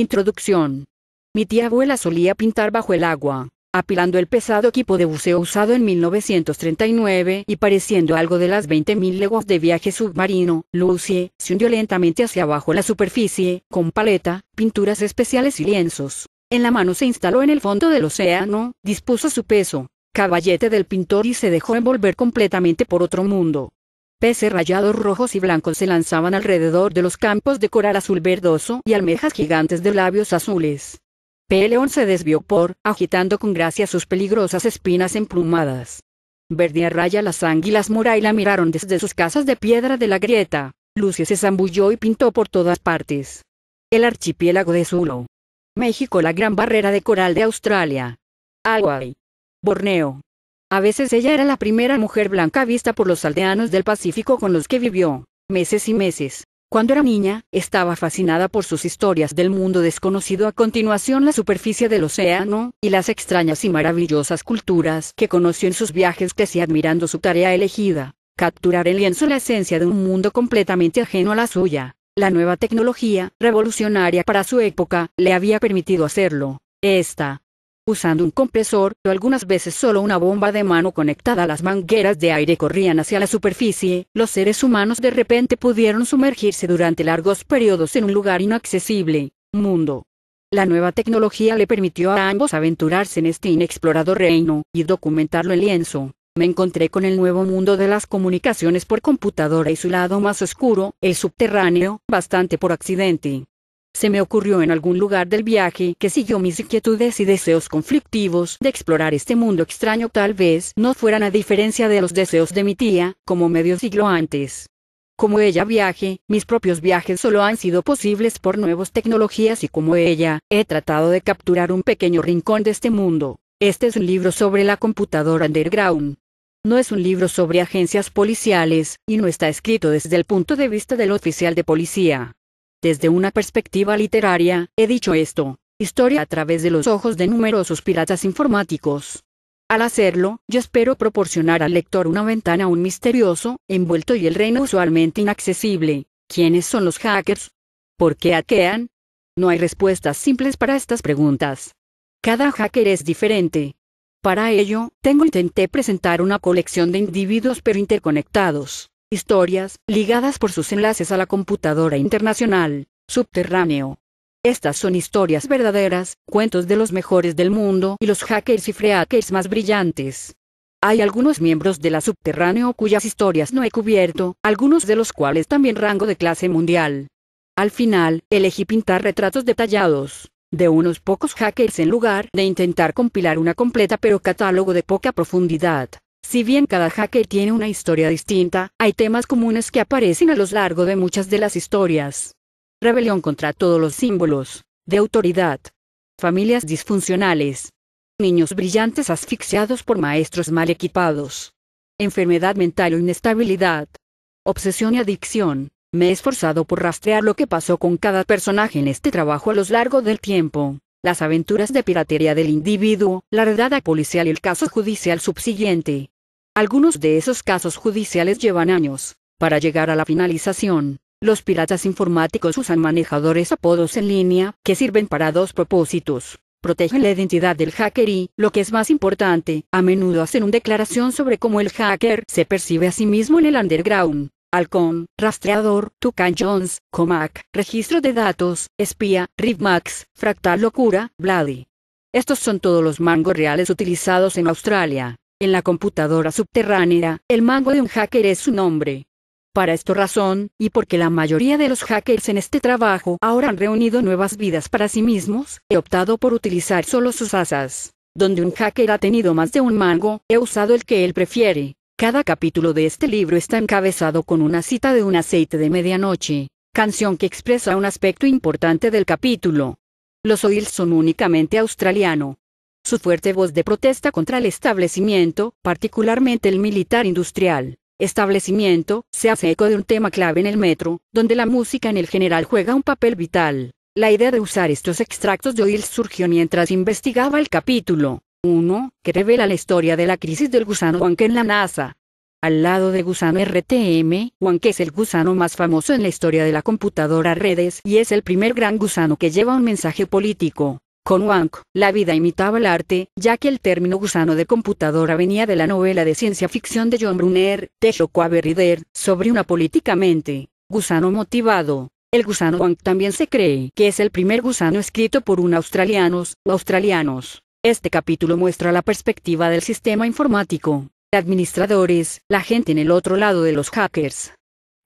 Introducción. Mi tía abuela solía pintar bajo el agua, apilando el pesado equipo de buceo usado en 1939 y pareciendo algo de las 20.000 leguas de viaje submarino, Lucie se hundió lentamente hacia abajo la superficie, con paleta, pinturas especiales y lienzos. En la mano se instaló en el fondo del océano, dispuso su peso, caballete del pintor y se dejó envolver completamente por otro mundo. Peces rayados rojos y blancos se lanzaban alrededor de los campos de coral azul verdoso y almejas gigantes de labios azules. Peleón se desvió por, agitando con gracia sus peligrosas espinas emplumadas. Verde raya las y la miraron desde sus casas de piedra de la grieta. Lucio se zambulló y pintó por todas partes. El archipiélago de Zulo. México la gran barrera de coral de Australia. Hawaii. Borneo. A veces ella era la primera mujer blanca vista por los aldeanos del Pacífico con los que vivió, meses y meses. Cuando era niña, estaba fascinada por sus historias del mundo desconocido a continuación la superficie del océano, y las extrañas y maravillosas culturas que conoció en sus viajes que admirando su tarea elegida, capturar el lienzo la esencia de un mundo completamente ajeno a la suya. La nueva tecnología, revolucionaria para su época, le había permitido hacerlo. Esta, usando un compresor, o algunas veces solo una bomba de mano conectada a las mangueras de aire corrían hacia la superficie, los seres humanos de repente pudieron sumergirse durante largos periodos en un lugar inaccesible, mundo. La nueva tecnología le permitió a ambos aventurarse en este inexplorado reino, y documentarlo en lienzo. Me encontré con el nuevo mundo de las comunicaciones por computadora y su lado más oscuro, el subterráneo, bastante por accidente. Se me ocurrió en algún lugar del viaje que siguió mis inquietudes y deseos conflictivos de explorar este mundo extraño tal vez no fueran a diferencia de los deseos de mi tía, como medio siglo antes. Como ella viaje, mis propios viajes solo han sido posibles por nuevas tecnologías y como ella, he tratado de capturar un pequeño rincón de este mundo. Este es un libro sobre la computadora underground. No es un libro sobre agencias policiales, y no está escrito desde el punto de vista del oficial de policía. Desde una perspectiva literaria, he dicho esto, historia a través de los ojos de numerosos piratas informáticos. Al hacerlo, yo espero proporcionar al lector una ventana a un misterioso, envuelto y el reino usualmente inaccesible. ¿Quiénes son los hackers? ¿Por qué hackean? No hay respuestas simples para estas preguntas. Cada hacker es diferente. Para ello, tengo intenté presentar una colección de individuos pero interconectados historias, ligadas por sus enlaces a la computadora internacional, subterráneo. Estas son historias verdaderas, cuentos de los mejores del mundo y los hackers y freakers más brillantes. Hay algunos miembros de la subterráneo cuyas historias no he cubierto, algunos de los cuales también rango de clase mundial. Al final, elegí pintar retratos detallados de unos pocos hackers en lugar de intentar compilar una completa pero catálogo de poca profundidad. Si bien cada hacker tiene una historia distinta, hay temas comunes que aparecen a lo largo de muchas de las historias. Rebelión contra todos los símbolos. De autoridad. Familias disfuncionales. Niños brillantes asfixiados por maestros mal equipados. Enfermedad mental o inestabilidad. Obsesión y adicción. Me he esforzado por rastrear lo que pasó con cada personaje en este trabajo a lo largo del tiempo. Las aventuras de piratería del individuo, la redada policial y el caso judicial subsiguiente. Algunos de esos casos judiciales llevan años. Para llegar a la finalización, los piratas informáticos usan manejadores apodos en línea, que sirven para dos propósitos. Protegen la identidad del hacker y, lo que es más importante, a menudo hacen una declaración sobre cómo el hacker se percibe a sí mismo en el underground. Halcón, Rastreador, Tucan Jones, Comac, Registro de Datos, Espía, Rivmax, Fractal Locura, Bloody. Estos son todos los mangos reales utilizados en Australia. En la computadora subterránea, el mango de un hacker es su nombre. Para esta razón, y porque la mayoría de los hackers en este trabajo ahora han reunido nuevas vidas para sí mismos, he optado por utilizar solo sus asas. Donde un hacker ha tenido más de un mango, he usado el que él prefiere. Cada capítulo de este libro está encabezado con una cita de un aceite de medianoche, canción que expresa un aspecto importante del capítulo. Los Oils son únicamente australiano, su fuerte voz de protesta contra el establecimiento, particularmente el militar industrial, establecimiento, se hace eco de un tema clave en el metro, donde la música en el general juega un papel vital. La idea de usar estos extractos de Oil surgió mientras investigaba el capítulo 1, que revela la historia de la crisis del gusano Wanke en la NASA. Al lado de gusano RTM, Wanke es el gusano más famoso en la historia de la computadora redes y es el primer gran gusano que lleva un mensaje político. Con Wang, la vida imitaba el arte, ya que el término gusano de computadora venía de la novela de ciencia ficción de John Brunner, The Shockwave Rider, sobre una políticamente gusano motivado. El gusano Wang también se cree que es el primer gusano escrito por un australianos australianos. Este capítulo muestra la perspectiva del sistema informático, administradores, la gente en el otro lado de los hackers.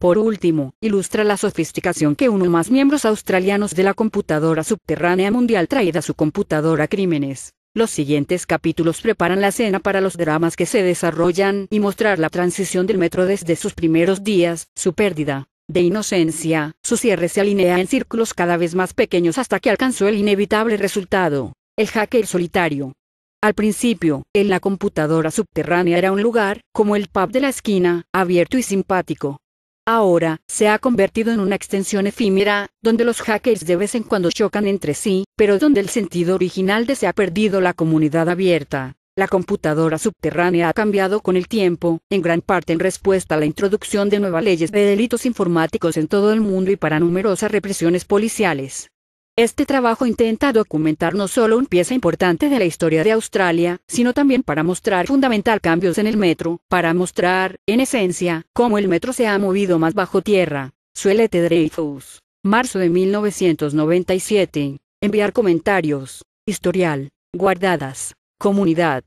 Por último, ilustra la sofisticación que uno más miembros australianos de la computadora subterránea mundial traída a su computadora Crímenes. Los siguientes capítulos preparan la escena para los dramas que se desarrollan y mostrar la transición del metro desde sus primeros días, su pérdida de inocencia, su cierre se alinea en círculos cada vez más pequeños hasta que alcanzó el inevitable resultado, el hacker solitario. Al principio, en la computadora subterránea era un lugar, como el pub de la esquina, abierto y simpático, Ahora, se ha convertido en una extensión efímera, donde los hackers de vez en cuando chocan entre sí, pero donde el sentido original de se ha perdido la comunidad abierta. La computadora subterránea ha cambiado con el tiempo, en gran parte en respuesta a la introducción de nuevas leyes de delitos informáticos en todo el mundo y para numerosas represiones policiales. Este trabajo intenta documentar no solo una pieza importante de la historia de Australia, sino también para mostrar fundamental cambios en el metro, para mostrar, en esencia, cómo el metro se ha movido más bajo tierra. Suelete Dreyfus. Marzo de 1997. Enviar comentarios. Historial. Guardadas. Comunidad.